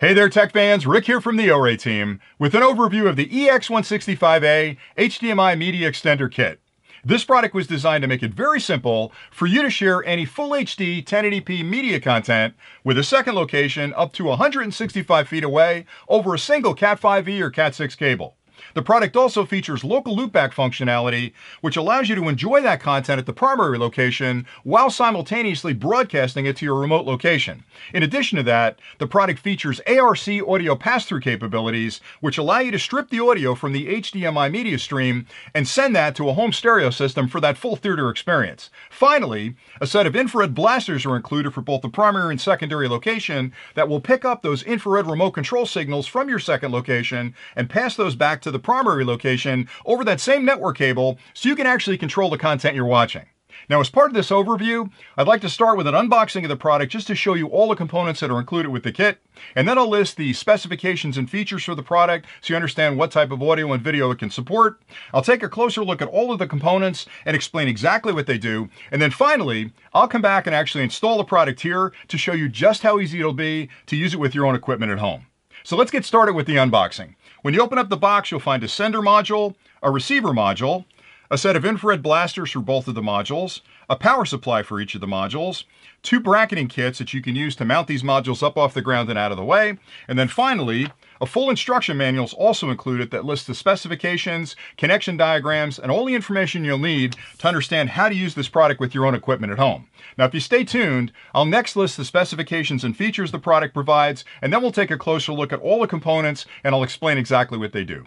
Hey there, tech fans. Rick here from the O-Ray team with an overview of the EX165A HDMI Media Extender Kit. This product was designed to make it very simple for you to share any full HD 1080p media content with a second location up to 165 feet away over a single Cat5e or Cat6 cable. The product also features local loopback functionality, which allows you to enjoy that content at the primary location while simultaneously broadcasting it to your remote location. In addition to that, the product features ARC audio pass-through capabilities, which allow you to strip the audio from the HDMI media stream and send that to a home stereo system for that full theater experience. Finally, a set of infrared blasters are included for both the primary and secondary location that will pick up those infrared remote control signals from your second location and pass those back to the primary location over that same network cable so you can actually control the content you're watching. Now, as part of this overview, I'd like to start with an unboxing of the product just to show you all the components that are included with the kit, and then I'll list the specifications and features for the product so you understand what type of audio and video it can support. I'll take a closer look at all of the components and explain exactly what they do, and then finally, I'll come back and actually install the product here to show you just how easy it'll be to use it with your own equipment at home. So let's get started with the unboxing. When you open up the box, you'll find a sender module, a receiver module, a set of infrared blasters for both of the modules, a power supply for each of the modules, two bracketing kits that you can use to mount these modules up off the ground and out of the way, and then finally, a full instruction manual is also included that lists the specifications, connection diagrams, and all the information you'll need to understand how to use this product with your own equipment at home. Now, if you stay tuned, I'll next list the specifications and features the product provides, and then we'll take a closer look at all the components and I'll explain exactly what they do.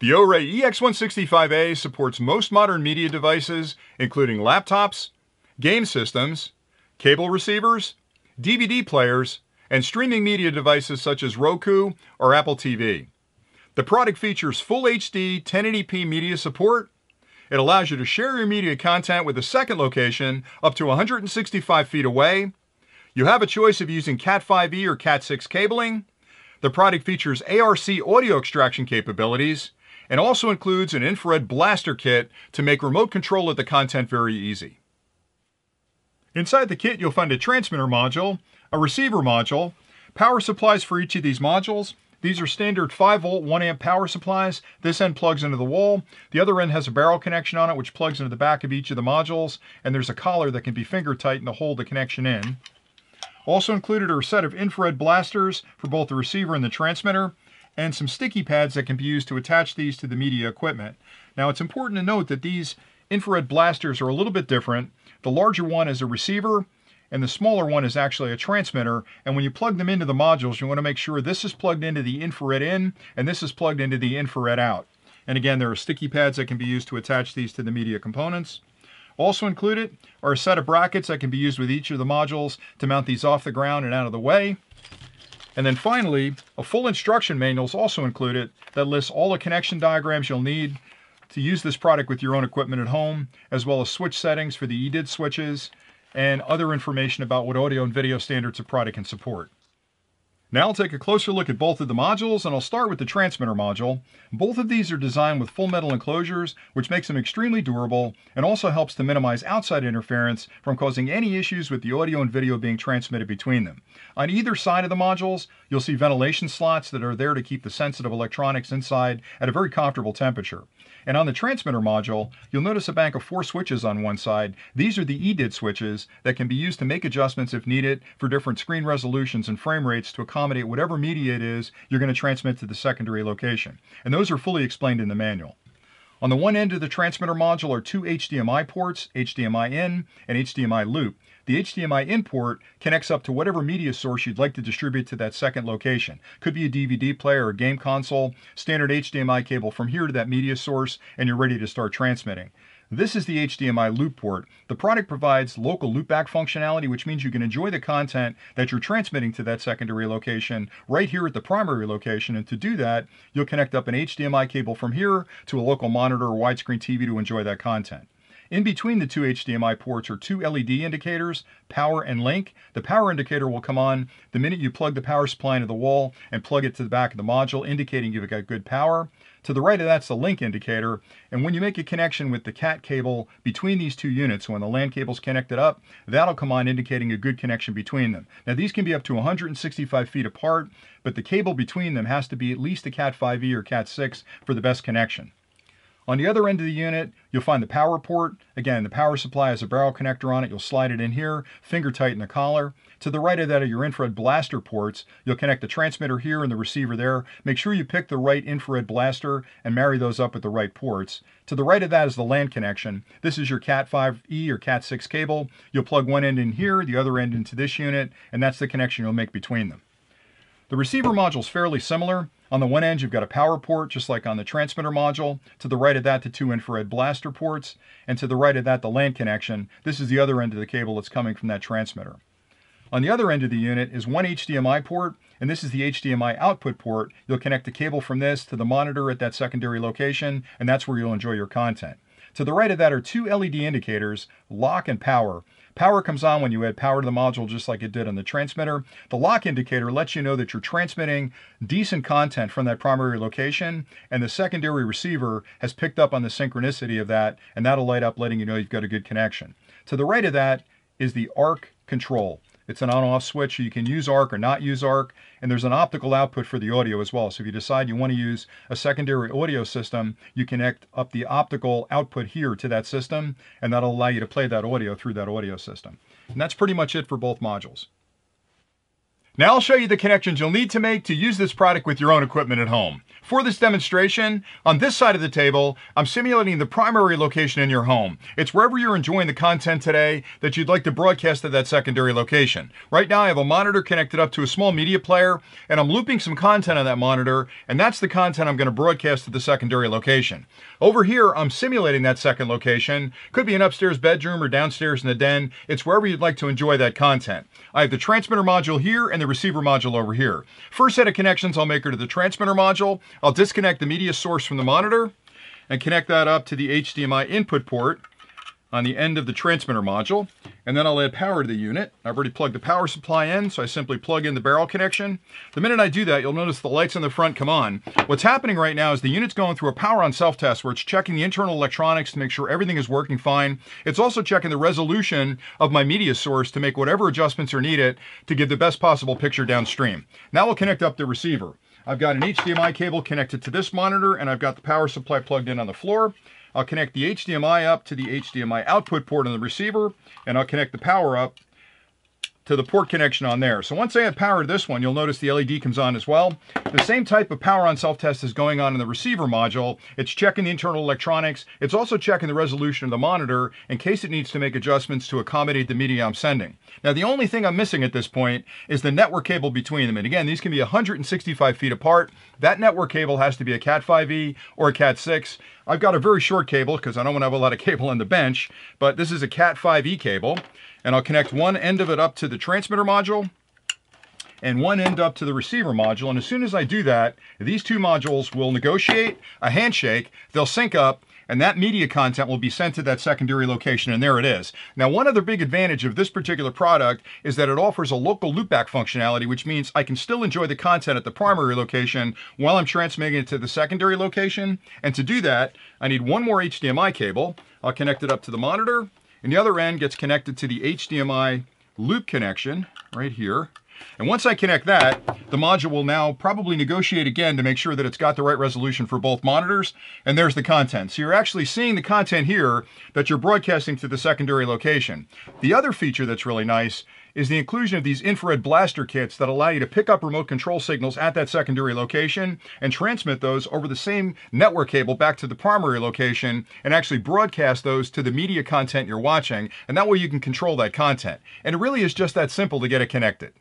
The O-Ray EX165A supports most modern media devices, including laptops, game systems, cable receivers, DVD players, and streaming media devices such as Roku or Apple TV. The product features full HD 1080p media support. It allows you to share your media content with a second location up to 165 feet away. You have a choice of using Cat 5e or Cat 6 cabling. The product features ARC audio extraction capabilities and also includes an infrared blaster kit to make remote control of the content very easy. Inside the kit, you'll find a transmitter module a receiver module, power supplies for each of these modules. These are standard 5 volt 1 amp power supplies. This end plugs into the wall. The other end has a barrel connection on it which plugs into the back of each of the modules and there's a collar that can be finger tightened to hold the connection in. Also included are a set of infrared blasters for both the receiver and the transmitter and some sticky pads that can be used to attach these to the media equipment. Now it's important to note that these infrared blasters are a little bit different. The larger one is a receiver and the smaller one is actually a transmitter. And when you plug them into the modules, you want to make sure this is plugged into the infrared in and this is plugged into the infrared out. And again, there are sticky pads that can be used to attach these to the media components. Also included are a set of brackets that can be used with each of the modules to mount these off the ground and out of the way. And then finally, a full instruction manual is also included that lists all the connection diagrams you'll need to use this product with your own equipment at home, as well as switch settings for the EDID switches, and other information about what audio and video standards a product can support. Now I'll take a closer look at both of the modules and I'll start with the transmitter module. Both of these are designed with full metal enclosures which makes them extremely durable and also helps to minimize outside interference from causing any issues with the audio and video being transmitted between them. On either side of the modules you'll see ventilation slots that are there to keep the sensitive electronics inside at a very comfortable temperature. And on the transmitter module you'll notice a bank of four switches on one side. These are the EDID switches that can be used to make adjustments if needed for different screen resolutions and frame rates to accommodate accommodate whatever media it is you're going to transmit to the secondary location. And those are fully explained in the manual. On the one end of the transmitter module are two HDMI ports, HDMI in and HDMI loop. The HDMI in port connects up to whatever media source you'd like to distribute to that second location. Could be a DVD player or game console, standard HDMI cable from here to that media source, and you're ready to start transmitting. This is the HDMI loop port. The product provides local loopback functionality, which means you can enjoy the content that you're transmitting to that secondary location right here at the primary location. And to do that, you'll connect up an HDMI cable from here to a local monitor or widescreen TV to enjoy that content. In between the two HDMI ports are two LED indicators, power and link. The power indicator will come on the minute you plug the power supply into the wall and plug it to the back of the module, indicating you've got good power. To the right of that's the link indicator. And when you make a connection with the CAT cable between these two units, when the LAN cable's connected up, that'll come on indicating a good connection between them. Now these can be up to 165 feet apart, but the cable between them has to be at least a CAT 5e or CAT 6 for the best connection. On the other end of the unit, you'll find the power port. Again, the power supply has a barrel connector on it. You'll slide it in here, finger tighten the collar. To the right of that are your infrared blaster ports. You'll connect the transmitter here and the receiver there. Make sure you pick the right infrared blaster and marry those up at the right ports. To the right of that is the LAN connection. This is your Cat5e or Cat6 cable. You'll plug one end in here, the other end into this unit, and that's the connection you'll make between them. The receiver module is fairly similar. On the one end, you've got a power port, just like on the transmitter module. To the right of that, the two infrared blaster ports. And to the right of that, the LAN connection. This is the other end of the cable that's coming from that transmitter. On the other end of the unit is one HDMI port, and this is the HDMI output port. You'll connect the cable from this to the monitor at that secondary location, and that's where you'll enjoy your content. To the right of that are two LED indicators, lock and power. Power comes on when you add power to the module just like it did on the transmitter. The lock indicator lets you know that you're transmitting decent content from that primary location and the secondary receiver has picked up on the synchronicity of that and that'll light up letting you know you've got a good connection. To the right of that is the ARC control. It's an on off switch. You can use ARC or not use ARC. And there's an optical output for the audio as well. So if you decide you want to use a secondary audio system, you connect up the optical output here to that system, and that'll allow you to play that audio through that audio system. And that's pretty much it for both modules. Now I'll show you the connections you'll need to make to use this product with your own equipment at home. For this demonstration, on this side of the table, I'm simulating the primary location in your home. It's wherever you're enjoying the content today that you'd like to broadcast to that secondary location. Right now I have a monitor connected up to a small media player and I'm looping some content on that monitor and that's the content I'm gonna broadcast to the secondary location. Over here, I'm simulating that second location. Could be an upstairs bedroom or downstairs in the den. It's wherever you'd like to enjoy that content. I have the transmitter module here and the receiver module over here. First set of connections I'll make are to the transmitter module. I'll disconnect the media source from the monitor and connect that up to the HDMI input port on the end of the transmitter module, and then I'll add power to the unit. I've already plugged the power supply in, so I simply plug in the barrel connection. The minute I do that, you'll notice the lights on the front come on. What's happening right now is the unit's going through a power on self-test where it's checking the internal electronics to make sure everything is working fine. It's also checking the resolution of my media source to make whatever adjustments are needed to give the best possible picture downstream. Now we'll connect up the receiver. I've got an HDMI cable connected to this monitor and I've got the power supply plugged in on the floor. I'll connect the HDMI up to the HDMI output port on the receiver and I'll connect the power up to the port connection on there. So once I have powered this one, you'll notice the LED comes on as well. The same type of power on self-test is going on in the receiver module. It's checking the internal electronics. It's also checking the resolution of the monitor in case it needs to make adjustments to accommodate the media I'm sending. Now, the only thing I'm missing at this point is the network cable between them. And again, these can be 165 feet apart. That network cable has to be a Cat 5e or a Cat 6. I've got a very short cable because I don't want to have a lot of cable on the bench, but this is a Cat 5e cable and I'll connect one end of it up to the transmitter module and one end up to the receiver module. And as soon as I do that, these two modules will negotiate a handshake, they'll sync up, and that media content will be sent to that secondary location, and there it is. Now, one other big advantage of this particular product is that it offers a local loopback functionality, which means I can still enjoy the content at the primary location while I'm transmitting it to the secondary location. And to do that, I need one more HDMI cable. I'll connect it up to the monitor, and the other end gets connected to the HDMI loop connection right here. And once I connect that, the module will now probably negotiate again to make sure that it's got the right resolution for both monitors, and there's the content. So you're actually seeing the content here that you're broadcasting to the secondary location. The other feature that's really nice is the inclusion of these infrared blaster kits that allow you to pick up remote control signals at that secondary location and transmit those over the same network cable back to the primary location and actually broadcast those to the media content you're watching. And that way you can control that content. And it really is just that simple to get it connected.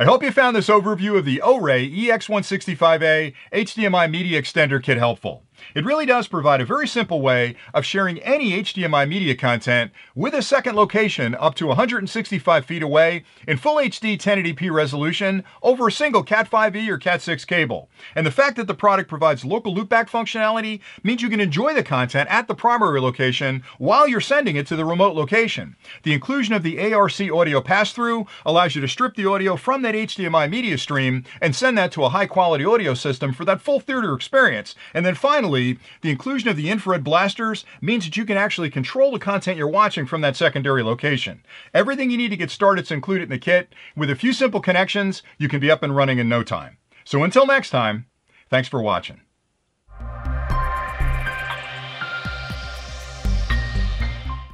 I hope you found this overview of the O-Ray EX165A HDMI media extender kit helpful. It really does provide a very simple way of sharing any HDMI media content with a second location up to 165 feet away in full HD 1080p resolution over a single Cat 5e or Cat 6 cable. And the fact that the product provides local loopback functionality means you can enjoy the content at the primary location while you're sending it to the remote location. The inclusion of the ARC audio pass-through allows you to strip the audio from that HDMI media stream and send that to a high-quality audio system for that full theater experience. And then finally, finally, the inclusion of the infrared blasters means that you can actually control the content you're watching from that secondary location. Everything you need to get started is included in the kit. With a few simple connections, you can be up and running in no time. So until next time, thanks for watching.